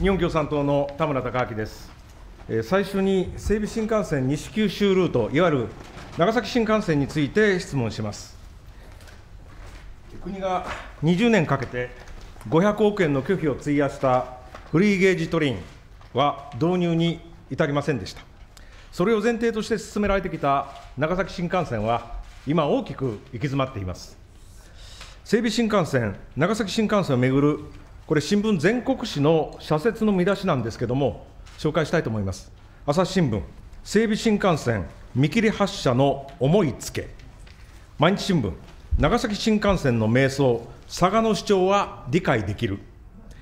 日本共産党の田村貴明です。最初に整備新幹線西九州ルート、いわゆる長崎新幹線について質問します。国が20年かけて500億円の拒否を費やしたフリーゲージトレインは導入に至りませんでした。それを前提として進められてきた長崎新幹線は、今、大きく行き詰まっています。整備新幹線、長崎新幹線をめぐるこれ、新聞全国紙の社説の見出しなんですけれども、紹介したいと思います。朝日新聞、整備新幹線見切り発車の思いつけ。毎日新聞、長崎新幹線の迷走、佐賀の主張は理解できる。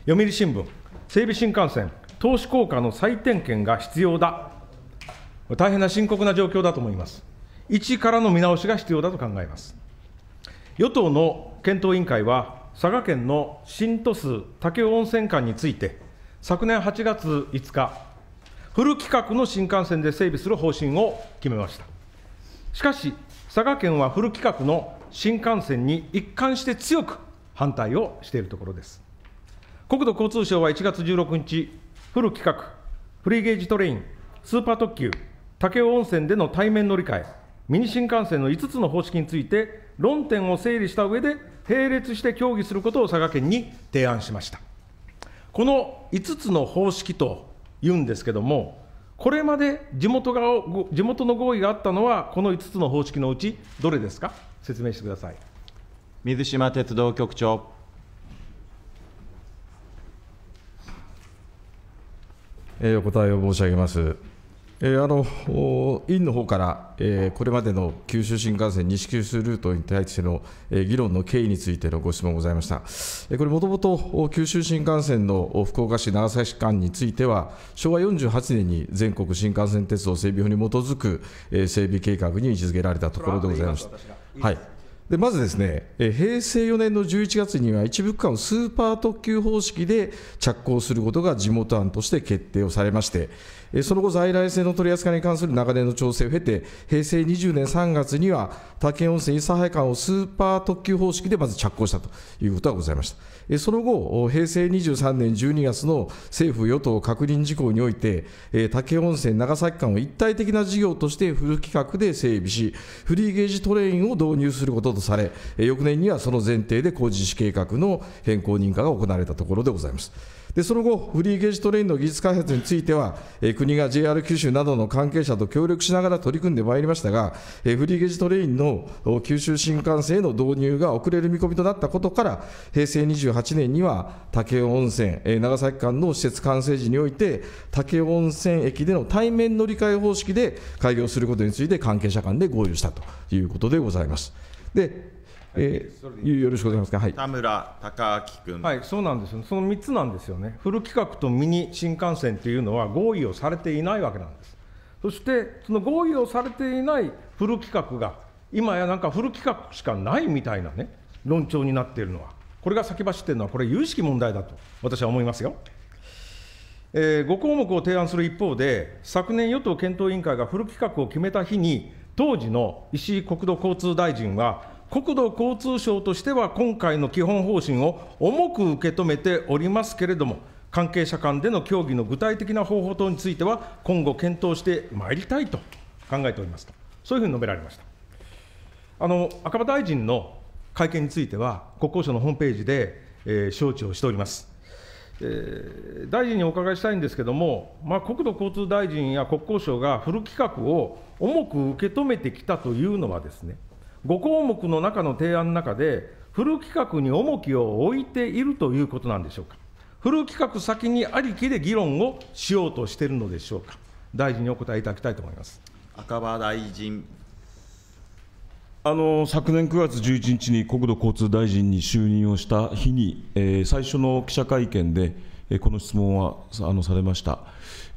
読売新聞、整備新幹線、投資効果の再点検が必要だ。大変な深刻な状況だと思います。一からの見直しが必要だと考えます。与党の検討委員会は、佐賀県の新鳥栖武雄温泉館について、昨年8月5日、フル規格の新幹線で整備する方針を決めました。しかし、佐賀県はフル規格の新幹線に一貫して強く反対をしているところです。国土交通省は1月16日、フル規格、フリーゲージトレイン、スーパー特急、武雄温泉での対面乗り換え、ミニ新幹線の5つの方式について、論点を整理した上で、並列して協議することを佐賀県に提案しました。この5つの方式と言うんですけども、これまで地元が地元の合意があったのは、この5つの方式のうち、どれですか、説明してください水島鉄道局長。えー、お答えを申し上げます。えー、あの委員の方から、えー、これまでの九州新幹線、西九州ルートに対しての、えー、議論の経緯についてのご質問ございました、えー、これ、もともと九州新幹線の福岡市長崎市間については、昭和48年に全国新幹線鉄道整備法に基づく、えー、整備計画に位置づけられたところでございました。はいでまずですね、平成4年の11月には一部区間をスーパー特急方式で着工することが地元案として決定をされまして、その後、在来線の取り扱いに関する長年の調整を経て、平成20年3月には、武雄温泉諫早間をスーパー特急方式でまず着工したということがございました。その後、平成23年12月の政府与党確認事項において、武雄温泉長崎間を一体的な事業としてフル規格で整備し、フリーゲージトレインを導入することとされ、翌年にはその前提で工事士計画の変更認可が行われたところでございます。でその後、フリーゲージトレインの技術開発については、え国が JR 九州などの関係者と協力しながら取り組んでまいりましたが、えフリーゲージトレインの九州新幹線への導入が遅れる見込みとなったことから、平成28年には武雄温泉、え長崎間の施設完成時において、武雄温泉駅での対面乗り換え方式で開業することについて、関係者間で合意したということでございます。でえー、よろしくお願いします、はい、田村貴明君、はい、そうなんですよ、その3つなんですよね、フル規格とミニ新幹線というのは合意をされていないわけなんです、そしてその合意をされていないフル規格が、今やなんかフル規格しかないみたいなね、論調になっているのは、これが先走っているのは、これ、有識問題だと私は思いますよ。えー、5項目を提案する一方で、昨年、与党検討委員会がフル規格を決めた日に、当時の石井国土交通大臣は、国土交通省としては今回の基本方針を重く受け止めておりますけれども、関係者間での協議の具体的な方法等については、今後検討してまいりたいと考えておりますと、そういうふうに述べられました。あの赤羽大臣の会見については、国交省のホームページで、えー、承知をしております。えー、大臣にお伺いしたいんですけれども、まあ、国土交通大臣や国交省がフル規格を重く受け止めてきたというのはですね、5項目の中の提案の中で、フル規格に重きを置いているということなんでしょうか。フル規格先にありきで議論をしようとしているのでしょうか。大臣にお答えいただきたいと思います赤羽大臣。あの昨年9月11日に国土交通大臣に就任をした日に、えー、最初の記者会見で、えー、この質問はあのされました。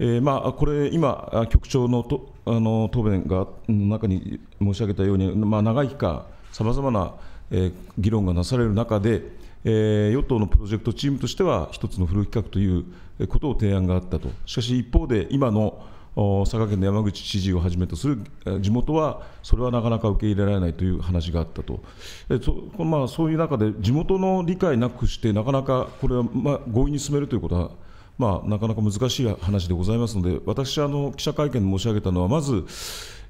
えー、まあ、これ、今、局長のとあの答弁がの中に申し上げたように、まあ、長い期間、さまざまな、えー、議論がなされる中で、えー、与党のプロジェクトチームとしては、一つのフル企画ということを提案があったと、しかし一方で、今の佐賀県の山口知事をはじめとする地元は、それはなかなか受け入れられないという話があったと、えそまあ、そういう中で、地元の理解なくして、なかなかこれは、まあ、強引に進めるということは、まあ、なかなか難しい話でございますので、私、あの記者会見で申し上げたのは、まず、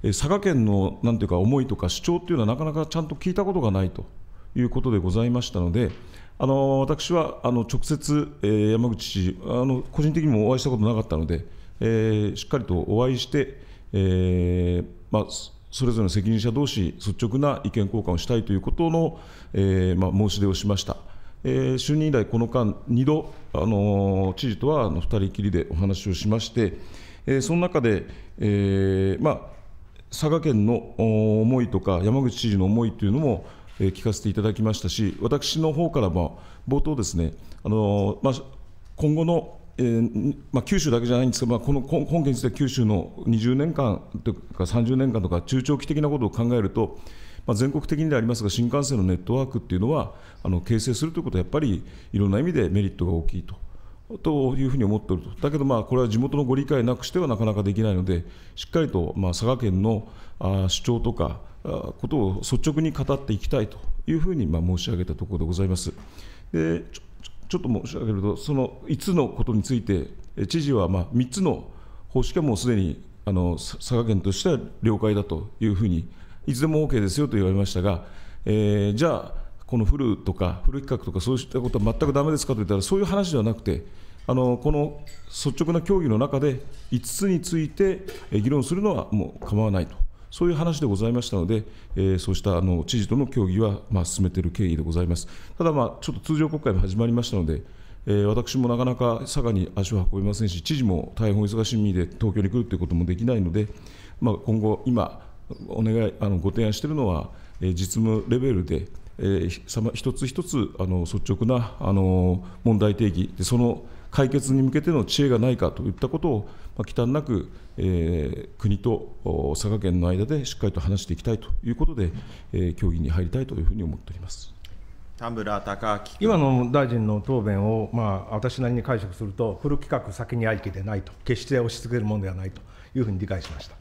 佐賀県のなんていうか、思いとか主張というのは、なかなかちゃんと聞いたことがないということでございましたので、あの私はあの直接、えー、山口氏あの、個人的にもお会いしたことなかったので、えー、しっかりとお会いして、えーまあ、それぞれの責任者同士率直な意見交換をしたいということの、えーまあ、申し出をしました。えー、就任以来、この間、2度、あのー、知事とは2人きりでお話をしまして、えー、その中で、えーまあ、佐賀県の思いとか、山口知事の思いというのも、えー、聞かせていただきましたし、私の方からも冒頭ですね、あのー、まあ、今後のえーまあ、九州だけじゃないんですが、まあ、この今いては九州の20年間とか30年間とか中長期的なことを考えると、まあ、全国的にでありますが、新幹線のネットワークっていうのは、あの形成するということは、やっぱりいろんな意味でメリットが大きいと。というふうに思っておると、だけど、まあ、これは地元のご理解なくしてはなかなかできないので、しっかりと、まあ、佐賀県の主張とか、ことを率直に語っていきたいというふうに、まあ、申し上げたところでございます。でちょっと申し上げると、その5つのことについて、知事はまあ3つの方式はもうすでにあの佐賀県としては了解だというふうにいつでも OK ですよと言われましたが、えー、じゃあ、このフルとか、フル企画とか、そういったことは全くだめですかと言ったら、そういう話ではなくて、あのこの率直な協議の中で、5つについて議論するのはもう構わないと、そういう話でございましたので、えー、そうしたあの知事との協議は、まあ、進めている経緯でございます。ただ、まあ、ちょっと通常国会も始まりましたので、え私もなかなか佐賀に足を運びませんし、知事も大変お忙しい身で東京に来るということもできないので、まあ、今後、今、お願いあのご提案しているのは、え実務レベルで、え一つ一つあの率直なあの問題提起で、その解決に向けての知恵がないかといったことを、まあ、忌憚なく、えー、国と佐賀県の間でしっかりと話していきたいということで、えー、協議に入りたいというふうに思っております田村貴明今の大臣の答弁を、まあ、私なりに解釈すると、フル規格先にありきでないと、決して押し付けるものではないというふうに理解しました。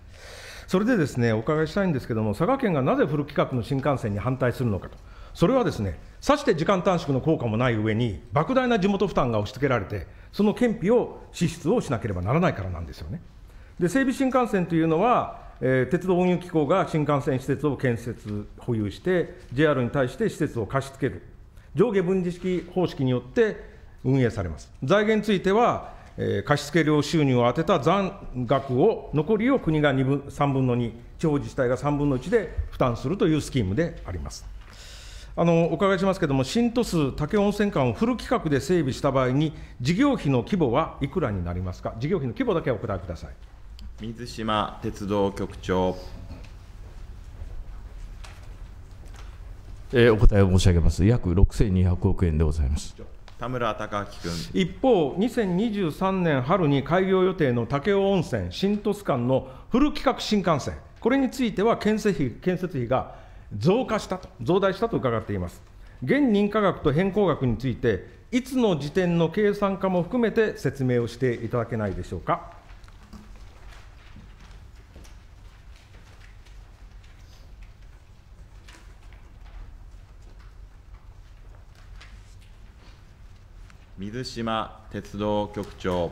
それでですね、お伺いしたいんですけれども、佐賀県がなぜフル規格の新幹線に反対するのかと、それはですね、さして時間短縮の効果もない上に、莫大な地元負担が押し付けられて、その県費を支出をしなければならないからなんですよね。で、整備新幹線というのは、えー、鉄道運輸機構が新幹線施設を建設、保有して、JR に対して施設を貸し付ける、上下分離式方式によって運営されます。財源については貸付料収入を充てた残額を、残りを国が2分3分の2、地方自治体が3分の1で負担するというスキームであります。あのお伺いしますけれども、新都市武雄温泉館をフル規格で整備した場合に、事業費の規模はいくらになりますか、事業費の規模だけお答えください水島鉄道局長。えー、お答えを申し上げます、約6200億円でございます。田村貴明君一方、2023年春に開業予定の武雄温泉新鳥栖間のフル規格新幹線、これについては建設費建設費が増加したと、増大したと伺っています。現認可額と変更額について、いつの時点の計算かも含めて説明をしていただけないでしょうか。水島鉄道局長。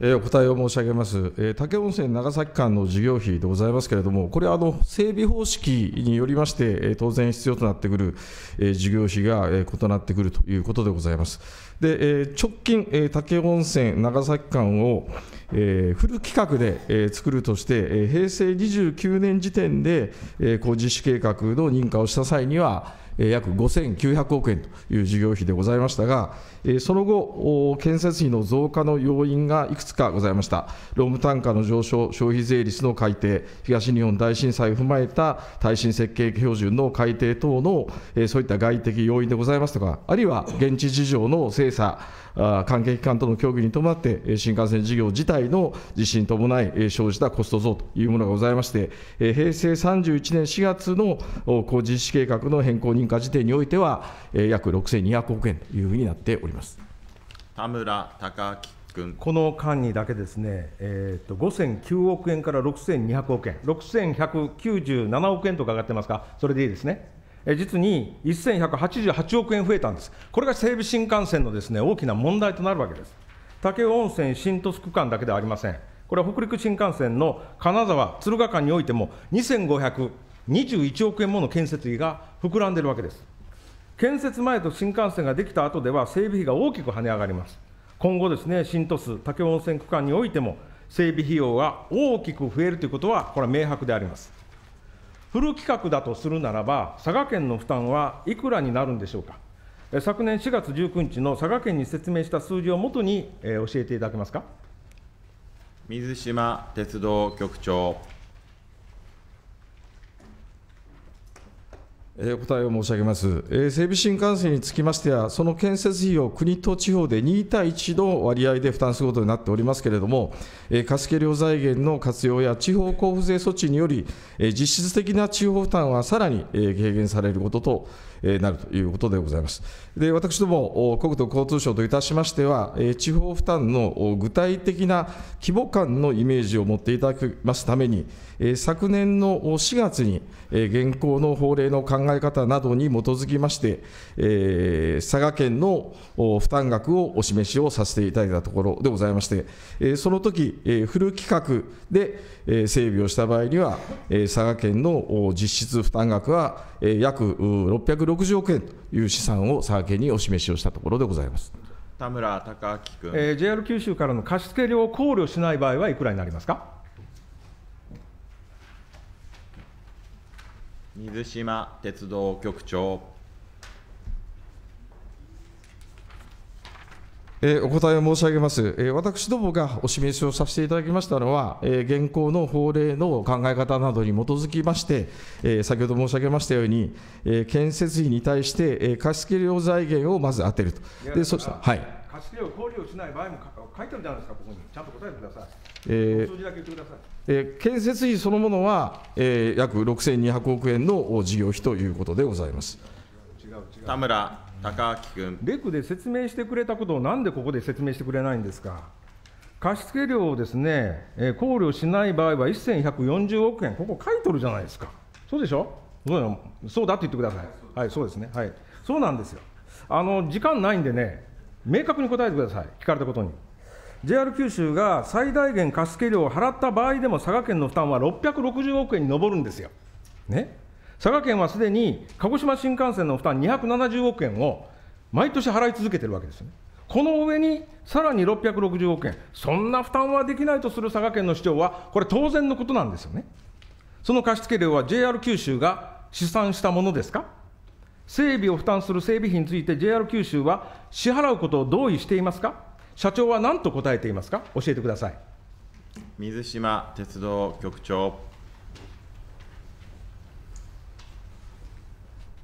えお答えを申し上げます、え武温泉長崎間の事業費でございますけれども、これあの、整備方式によりまして、え当然必要となってくる、え事業費が、え異なってくるということでございます。で、え直近、え武温泉長崎間を、えフル規格で、え作るとして、え平成29年時点で、え工事施計画の認可をした際には、え約5900億円という事業費でございましたが、えその後、建設費の増加の要因がいくつかございました。労務単価の上昇、消費税率の改定、東日本大震災を踏まえた耐震設計標準の改定等の、えそういった外的要因でございますとか、あるいは現地事情の精査、関係機関との協議に伴って、新幹線事業自体の実施に伴い、生じたコスト増というものがございまして、平成31年4月の工事実施計画の変更認可時点においては、約6200億円というふうになっております田村貴明君。この間にだけですね、えー5009億円から6200億円、6197億円と伺ってますか、それでいいですね。実に1188億円増えたんです。これが西武新幹線のですね、大きな問題となるわけです。武雄温泉新鳥栖区間だけではありません。これは北陸新幹線の金沢、敦賀間においても2521億円もの建設費が膨らんでいるわけです。建設前と新幹線ができた後では整備費が大きく跳ね上がります。今後ですね、新鳥栖、武雄温泉区間においても整備費用が大きく増えるということは、これは明白であります。フル規格だとするならば、佐賀県の負担はいくらになるんでしょうか。昨年4月19日の佐賀県に説明した数字をもとに、えー、教えていただけますか。水島鉄道局長。お答えを申し上げます。整備新幹線につきましては、その建設費を国と地方で2対1の割合で負担することになっておりますけれども、貸付料財源の活用や地方交付税措置により、実質的な地方負担はさらに軽減されることとなるということでございます。で私ども、国土交通省といたしましては、地方負担の具体的な規模感のイメージを持っていただきますために、昨年の4月に現行の法令の考え方などに基づきまして、佐賀県の負担額をお示しをさせていただいたところでございまして、その時フル規格で整備をした場合には、佐賀県の実質負担額は約660 6 0億円という試算を佐賀県にお示しをしたところでございます。田村貴明君、えー、JR 九州からの貸付料を考慮しない場合はいくらになりますか水島鉄道局長。えー、お答えを申し上げます、えー、私どもがお示しをさせていただきましたのは、えー、現行の法令の考え方などに基づきまして、え先ほど申し上げましたように、え建設費に対して、え貸付料財源をまず当てると、でそしたはい貸付料を考慮しない場合も書いてあるじゃないですか、ここに、ちゃんと答えてください。ええ建設費そのものは、え約6200億円の事業費ということでございます田村高木君レクで説明してくれたことをなんでここで説明してくれないんですか。貸付料をですね、えー、考慮しない場合は1140億円、ここ書いとるじゃないですか。そうでしょそうそうだって言ってください。はい、そうですね。はい。そうなんですよ。あの、時間ないんでね、明確に答えてください。聞かれたことに。JR 九州が最大限貸付料を払った場合でも佐賀県の負担は660億円に上るんですよ。ね。佐賀県はすでに鹿児島新幹線の負担270億円を毎年払い続けてるわけですね。この上にさらに660億円、そんな負担はできないとする佐賀県の市長は、これ、当然のことなんですよね。その貸付料は JR 九州が試算したものですか整備を負担する整備費について JR 九州は支払うことを同意していますか社長は何と答えていますか教えてください水島鉄道局長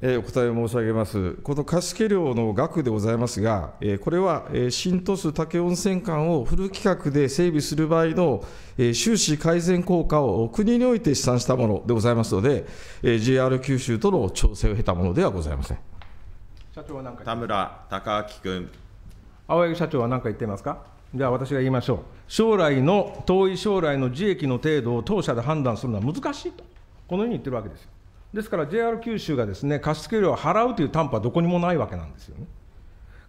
えお答えを申し上げます。この貸付料の額でございますが、えこれはえ新鳥栖武温泉館をフル規格で整備する場合のえ収支改善効果を国において試算したものでございますので、え JR 九州との調整を経たものではございません。社長は何か田村貴明君。青柳社長は何か言ってますかじゃあ私が言いましょう。将来の、遠い将来の利益の程度を当社で判断するのは難しいと、このように言ってるわけですよ。ですから JR 九州がですね貸付料を払うという担保はどこにもないわけなんですよね。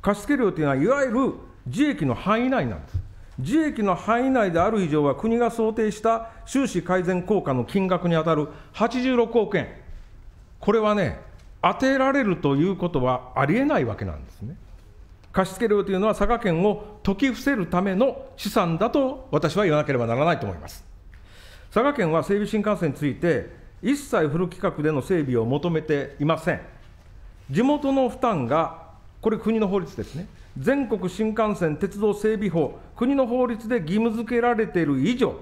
貸付料というのは、いわゆる自益の範囲内なんです。自益の範囲内である以上は、国が想定した収支改善効果の金額に当たる86億円、これはね、当てられるということはありえないわけなんですね。貸付料というのは佐賀県を解き伏せるための資産だと私は言わなければならないと思います。佐賀県は整備新幹線について、一切フル規格での整備を求めていません。地元の負担が、これ、国の法律ですね、全国新幹線鉄道整備法、国の法律で義務付けられている以上、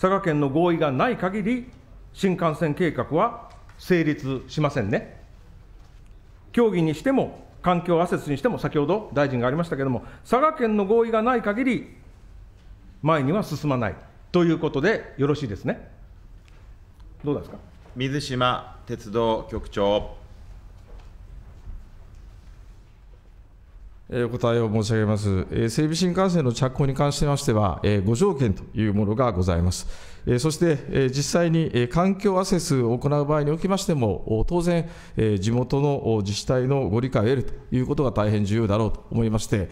佐賀県の合意がない限り、新幹線計画は成立しませんね。協議にしても、環境アセスにしても、先ほど大臣がありましたけれども、佐賀県の合意がない限り、前には進まないということでよろしいですね。どうですか水島鉄道局長。お答えを申し上げます。整備新幹線の着工に関しましては、5条件というものがございます。そして、実際に環境アセスを行う場合におきましても、当然、地元の自治体のご理解を得るということが大変重要だろうと思いまして、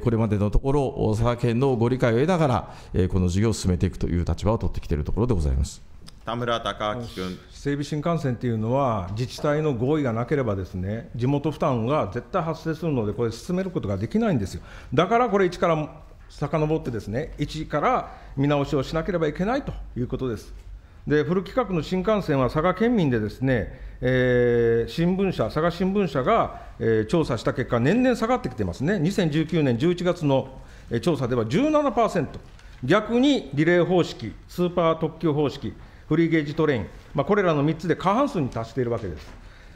これまでのところ、佐賀県のご理解を得ながら、この事業を進めていくという立場を取ってきているところでございます。田村貴明君整備新幹線っていうのは、自治体の合意がなければですね、地元負担が絶対発生するので、これ、進めることができないんですよ。だからこれ、一から遡ってですね、一から見直しをしなければいけないということです。で、フル規格の新幹線は佐賀県民でですね、えー、新聞社、佐賀新聞社が、えー、調査した結果、年々下がってきてますね。2019年11月の、え調査では17%。逆にリレー方式、スーパー特急方式、フリーゲージトレイン、まあ、これらの3つで過半数に達しているわけです。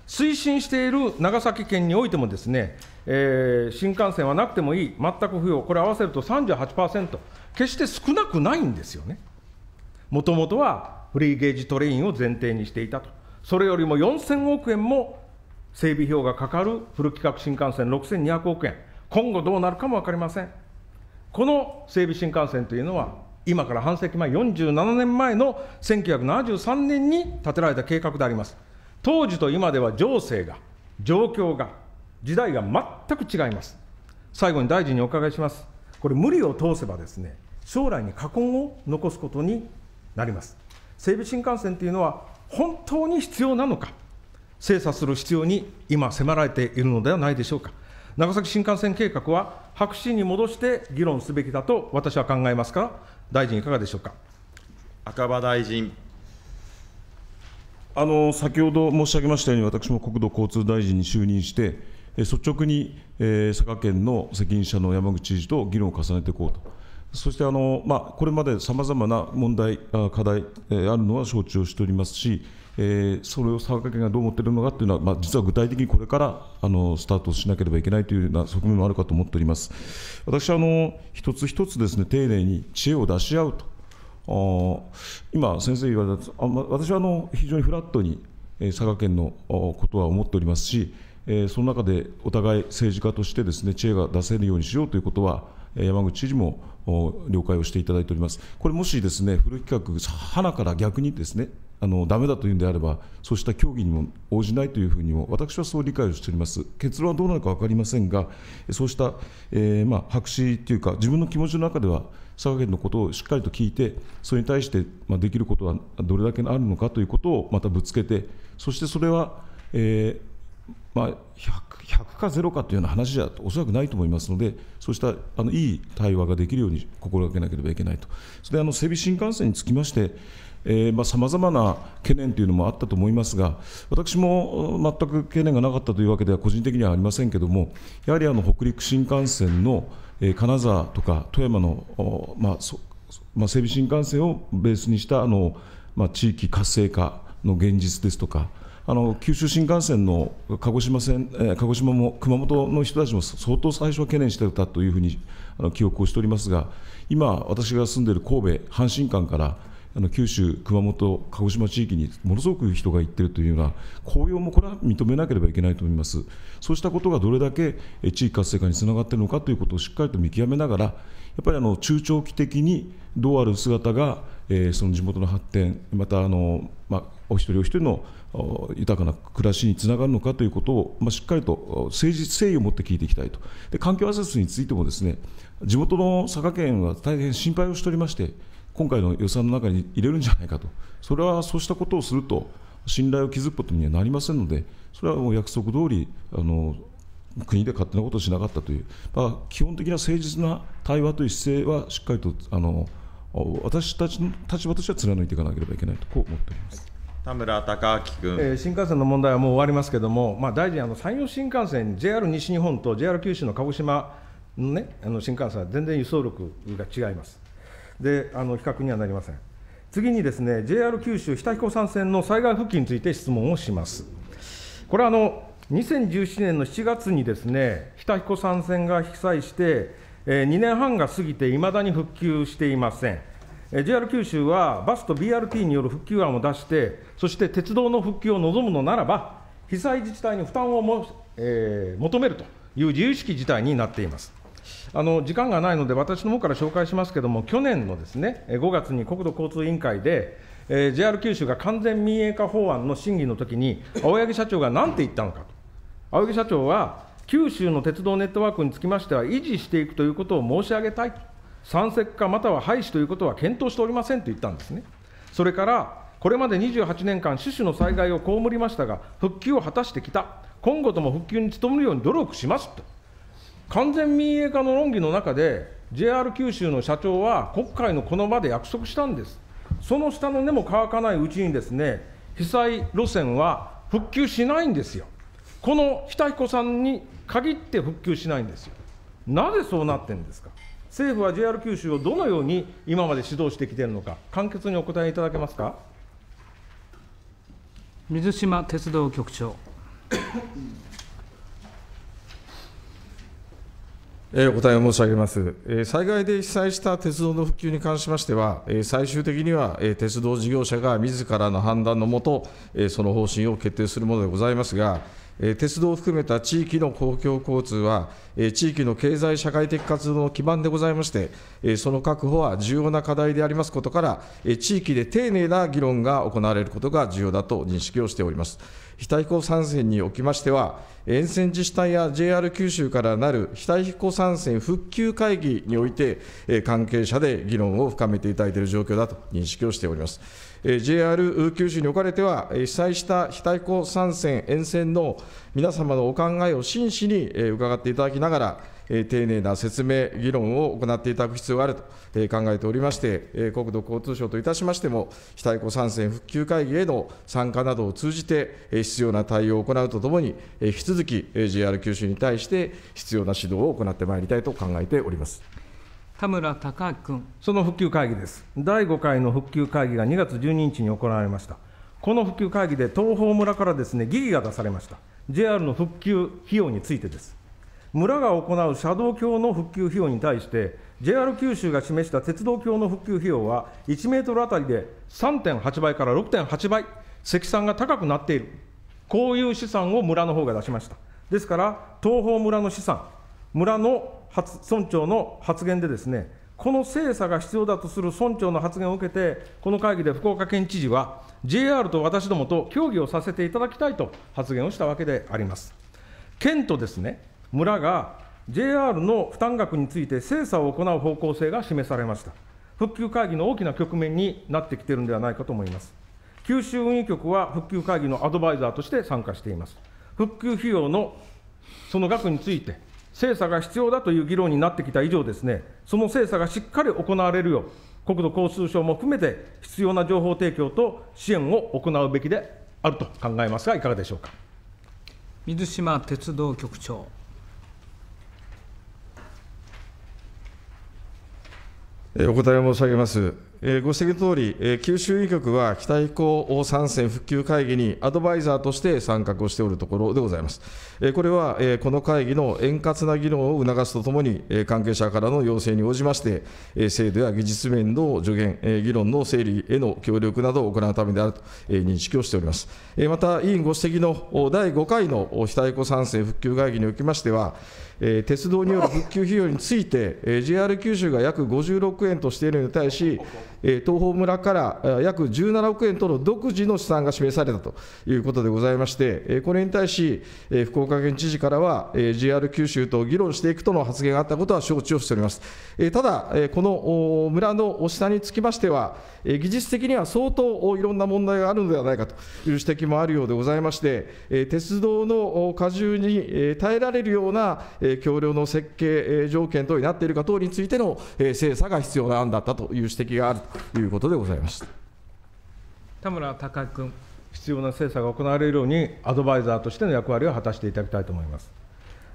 推進している長崎県においてもですね、えー、新幹線はなくてもいい、全く不要、これ合わせると38%、決して少なくないんですよね。もともとはフリーゲージトレインを前提にしていたと。それよりも4000億円も整備費用がかかるフル規格新幹線6200億円、今後どうなるかも分かりません。この整備新幹線というのは今から半世紀前、47年前の1973年に建てられた計画であります。当時と今では情勢が、状況が、時代が全く違います。最後に大臣にお伺いします。これ、無理を通せばですね、将来に禍根を残すことになります。整備新幹線というのは、本当に必要なのか、精査する必要に今、迫られているのではないでしょうか。長崎新幹線計画は白紙に戻して議論すべきだと私は考えますから、大臣、いかがでしょうか。赤羽大臣。あの先ほど申し上げましたように、私も国土交通大臣に就任して、率直に、えー、佐賀県の責任者の山口知事と議論を重ねていこうと、そしてあの、まあ、これまでさまざまな問題、課題、えー、あるのは承知をしておりますし、えー、それを佐賀県がどう思っているのかというのは、まあ、実は具体的にこれからあのスタートしなければいけないというような側面もあるかと思っております。私はあの一つ一つです、ね、丁寧に知恵を出し合うと、あ今、先生言われた、あ私はあの非常にフラットに、えー、佐賀県のことは思っておりますし、えー、その中でお互い政治家としてです、ね、知恵が出せるようにしようということは、山口知事も了解をしていただいております。これもしですね、古企画、花から逆にですね、あのダメだというんであれば、そうした協議にも応じないというふうにも、私はそう理解をしております、結論はどうなるか分かりませんが、そうした、えー、まあ白紙というか、自分の気持ちの中では、佐賀県のことをしっかりと聞いて、それに対して、まあ、できることはどれだけあるのかということをまたぶつけて、そしてそれは、えーまあ100、100, か0かというような話じゃおそらくないと思いますので、そうしたあのいい対話ができるように心がけなければいけないと、それであの整備新幹線につきまして、さまざ、まな懸念というのもあったと思いますが、私も全く懸念がなかったというわけでは、個人的にはありませんけれども、やはりあの北陸新幹線の金沢とか富山の、まあまあ、整備新幹線をベースにしたあの、まあ、地域活性化の現実ですとか、あの九州新幹線の鹿児島線、え鹿児島も熊本の人たちも相当最初は懸念してたというふうにあの記憶をしておりますが、今、私が住んでいる神戸、阪神間からあの九州、熊本、鹿児島地域にものすごく人が行っているというような紅葉もこれは認めなければいけないと思います、そうしたことがどれだけ地域活性化につながっているのかということをしっかりと見極めながら、やっぱりあの中長期的にどうある姿が、えー、その地元の発展、またあの、まあ、お一人お一人の豊かな暮らしにつながるのかということを、まあ、しっかりと誠実誠意を持って聞いていきたいと、で環境アセスについてもです、ね、地元の佐賀県は大変心配をしておりまして、今回の予算の中に入れるんじゃないかと、それはそうしたことをすると、信頼を築くことにはなりませんので、それはもう約束通りあり、国で勝手なことをしなかったという、まあ、基本的な誠実な対話という姿勢はしっかりとあの私たちの立場としては貫いていかなければいけないと、こう思っております。田村貴明君、えー、新幹線の問題はもう終わりますけれども、まあ、大臣、あの山陽新幹線、JR 西日本と JR 九州の鹿児島の,、ね、あの新幹線は全然輸送力が違います。であの比較にはなりません。次にですね、JR 九州日田彦山線の災害復帰について質問をします。これはあの2017年の7月にですね、日田彦山線が被災して、えー、2年半が過ぎていまだに復旧していません。JR 九州はバスと BRT による復旧案を出して、そして鉄道の復旧を望むのならば、被災自治体に負担をも、えー、求めるという自由意識事態になっています。あの時間がないので、私の方から紹介しますけれども、去年のですね、5月に国土交通委員会で、えー、JR 九州が完全民営化法案の審議の時に、青柳社長が何て言ったのかと。青柳社長は、九州の鉄道ネットワークにつきましては、維持していくということを申し上げたい、山積化または廃止ということは検討しておりませんと言ったんですね。それからこれまで28年間、種々の災害を被りましたが、復旧を果たしてきた、今後とも復旧に努めるように努力しますと。完全民営化の論議の中で、JR 九州の社長は国会のこの場で約束したんです。その下の根も乾かないうちにですね、被災路線は復旧しないんですよ。この日田彦さんに限って復旧しないんですよ。なぜそうなってんですか。政府は JR 九州をどのように今まで指導してきているのか、簡潔にお答えいただけますか。水島鉄道局長お答えを申し上げます。災害で被災した鉄道の復旧に関しましては、最終的には鉄道事業者が自らの判断のもと、その方針を決定するものでございますが、鉄道を含めた地域の公共交通は、地域の経済社会的活動の基盤でございまして、その確保は重要な課題でありますことから、地域で丁寧な議論が行われることが重要だと認識をしております。日対彦山線におきましては、沿線自治体や JR 九州からなる日対彦山線復旧会議において、関係者で議論を深めていただいている状況だと認識をしております。JR 九州におかれては、被災した非対抗参戦沿線の皆様のお考えを真摯に伺っていただきながら、丁寧な説明、議論を行っていただく必要があると考えておりまして、国土交通省といたしましても、非対抗参戦復旧会議への参加などを通じて、必要な対応を行うとともに、引き続き JR 九州に対して必要な指導を行ってまいりたいと考えております。田村貴君その復旧会議です。第5回の復旧会議が2月12日に行われました。この復旧会議で東峰村からですね、議義が出されました。JR の復旧費用についてです。村が行う車道橋の復旧費用に対して、JR 九州が示した鉄道橋の復旧費用は、1メートル当たりで3.8倍から6.8倍、積算が高くなっている、こういう資産を村の方が出しました。ですから、東方村の資産、村の村長の発言でですね、この精査が必要だとする村長の発言を受けて、この会議で福岡県知事は、JR と私どもと協議をさせていただきたいと発言をしたわけであります。県とですね、村が JR の負担額について精査を行う方向性が示されました。復旧会議の大きな局面になってきているんではないかと思います。九州運輸局は復旧会議のアドバイザーとして参加しています。復旧費用のその額について、精査が必要だという議論になってきた以上ですね、その精査がしっかり行われるよう、国土交通省も含めて必要な情報提供と支援を行うべきであると考えますが、いかがでしょうか。水島鉄道局長。お答えを申し上げます。ご指摘のとおり、九州委員局は非対飛行参戦復旧会議にアドバイザーとして参画をしておるところでございます。これは、この会議の円滑な議論を促すとともに、関係者からの要請に応じまして、制度や技術面の助言、議論の整理への協力などを行うためであると認識をしております。また、委員ご指摘の第5回の非対飛行参戦復旧会議におきましては、えー、鉄道による復旧費用について、えー、JR 九州が約56円としているのに対し、東峰村から約17億円との独自の試算が示されたということでございまして、これに対し、福岡県知事からは、JR 九州と議論していくとの発言があったことは承知をしております。ただ、この村の下につきましては、技術的には相当いろんな問題があるのではないかという指摘もあるようでございまして、鉄道の荷重に耐えられるような橋梁の設計条件等になっているか等についての精査が必要な案だったという指摘がある。ということでございました田村貴君。必要な精査が行われるように、アドバイザーとしての役割を果たしていただきたいと思います。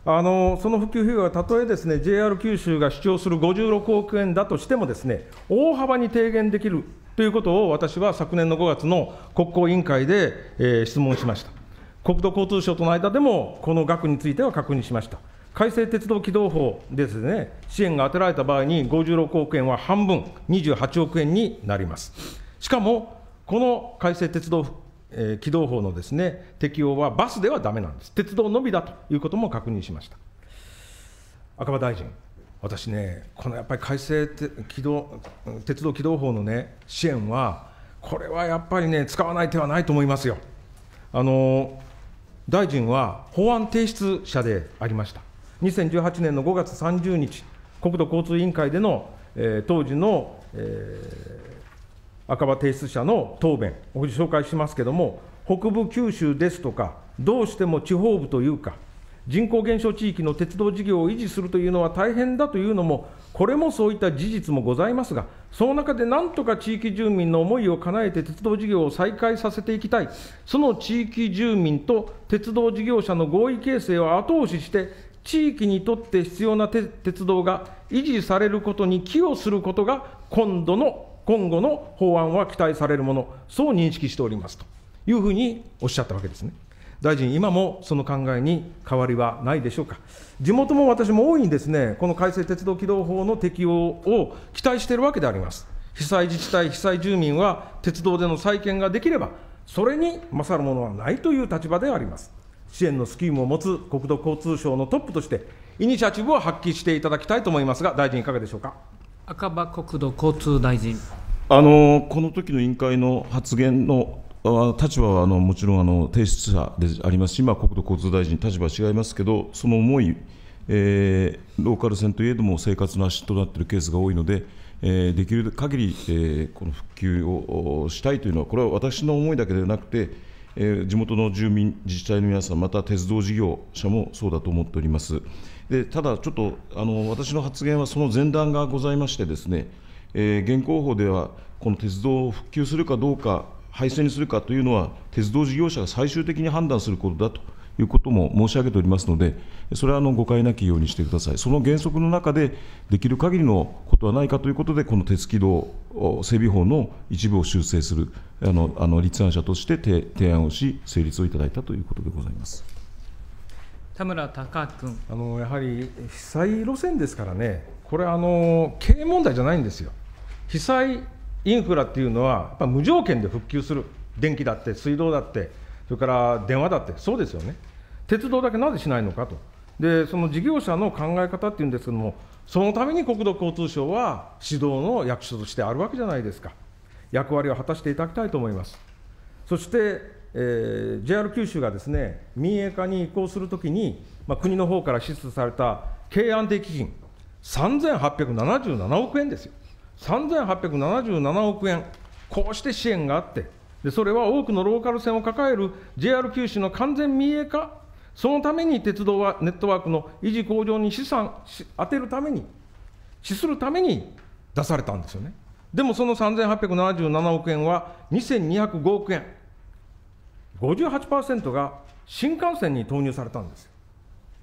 あのその普及費用がたとえですね JR 九州が主張する56億円だとしてもですね大幅に低減できるということを私は昨年の5月の国交委員会で、えー、質問しました。国土交通省との間でもこの額については確認しました。改正鉄道機動法ですね、支援が当てられた場合に、56億円は半分、28億円になります。しかも、この改正鉄道、えー、機動法のですね適用はバスではだめなんです、鉄道のみだということも確認しました。赤羽大臣私ね、このやっぱり改正機動鉄道機動法の、ね、支援は、これはやっぱりね、使わない手はないと思いますよ。あの大臣は法案提出者でありました。2018年の5月30日、国土交通委員会での、えー、当時の、えー、赤羽提出者の答弁、ご紹介しますけれども、北部九州ですとか、どうしても地方部というか、人口減少地域の鉄道事業を維持するというのは大変だというのも、これもそういった事実もございますが、その中でなんとか地域住民の思いを叶えて鉄道事業を再開させていきたい、その地域住民と鉄道事業者の合意形成を後押しして、地域にとって必要な鉄道が維持されることに寄与することが今度の、今後の法案は期待されるもの、そう認識しておりますというふうにおっしゃったわけですね。大臣、今もその考えに変わりはないでしょうか。地元も私も大いにですね、この改正鉄道機動法の適用を期待しているわけであります。被災自治体、被災住民は鉄道での再建ができれば、それに勝るものはないという立場であります。支援のスキームを持つ国土交通省のトップとして、イニシアチブを発揮していただきたいと思いますが、大臣、いかがでしょうか赤羽国土交通大臣。あのこの時の委員会の発言の立場はあのもちろんあの提出者でありますし、今、国土交通大臣、立場は違いますけど、その思い、えー、ローカル線といえども生活の足となっているケースが多いので、えー、できる限り、えー、この復旧をしたいというのは、これは私の思いだけではなくて、え地元の住民、自治体の皆さん、また鉄道事業者もそうだと思っております。でただ、ちょっとあの私の発言はその前段がございましてですね、えー、現行法では、この鉄道を復旧するかどうか、廃線にするかというのは、鉄道事業者が最終的に判断することだということも申し上げておりますので、それはあの誤解なきようにしてください、その原則の中で、できる限りのことはないかということで、この鉄軌道整備法の一部を修正する、あのあの立案者として提案をし、成立をいただいたということでございます。田村貴君あのやはり被災路線ですからね、これあの、経営問題じゃないんですよ、被災インフラっていうのは、やっぱ無条件で復旧する、電気だって、水道だって、それから電話だって、そうですよね、鉄道だけなぜしないのかと、でその事業者の考え方っていうんですけども、そのために国土交通省は指導の役所としてあるわけじゃないですか、役割を果たしていただきたいと思います。そして、えー、JR 九州がですね民営化に移行するときに、まあ、国の方から支出された経営安定基金、3877億円ですよ、3877億円、こうして支援があって、でそれは多くのローカル線を抱える JR 九州の完全民営化、そのために鉄道はネットワークの維持向上に資産し当てるために、資するために出されたんですよね。でもその3877億円は2205億円、58%が新幹線に投入されたんですよ。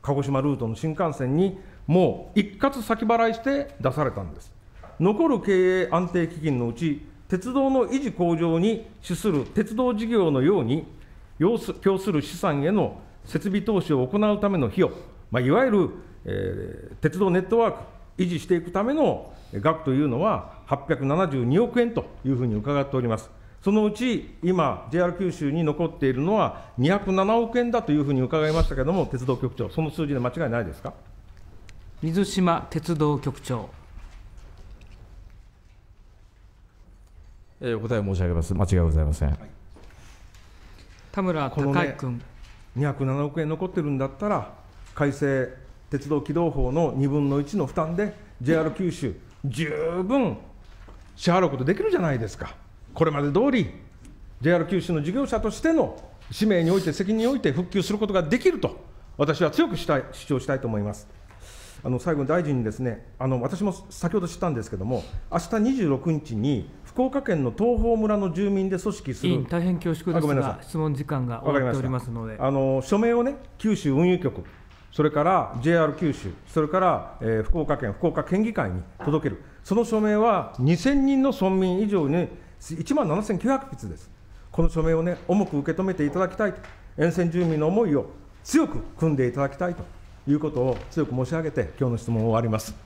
鹿児島ルートの新幹線にもう一括先払いして出されたんです。残る経営安定基金のうち鉄道の維持向上に資する鉄道事業のように、要す供する資産への設備投資を行うための費用、まあ、いわゆる、えー、鉄道ネットワーク、維持していくための額というのは、872億円というふうに伺っております。そのうち今、JR 九州に残っているのは207億円だというふうに伺いましたけれども、鉄道局長、その数字で間違いないですか水島鉄道局長。えー、お答え申し上げます。間違いございません。田村孝君、ね。207億円残ってるんだったら、改正鉄道機動法の2分の1の負担で、JR 九州、十分支払うことできるじゃないですか。これまで通り、JR 九州の事業者としての使命において、責任において復旧することができると、私は強くしたい主張したいと思います。あの最後に大臣にですね、あの私も先ほど知ったんですけれども、明日二26日に福岡県の東峰村の住民で組織する大変恐縮ですが、質問時間が終わっておりますのであの署名をね、九州運輸局、それから JR 九州、それから、えー、福岡県、福岡県議会に届ける、その署名は2000人の村民以上に1万7900筆です。この署名をね、重く受け止めていただきたいと、沿線住民の思いを強く組んでいただきたいということを強く申し上げて、今日の質問を終わります。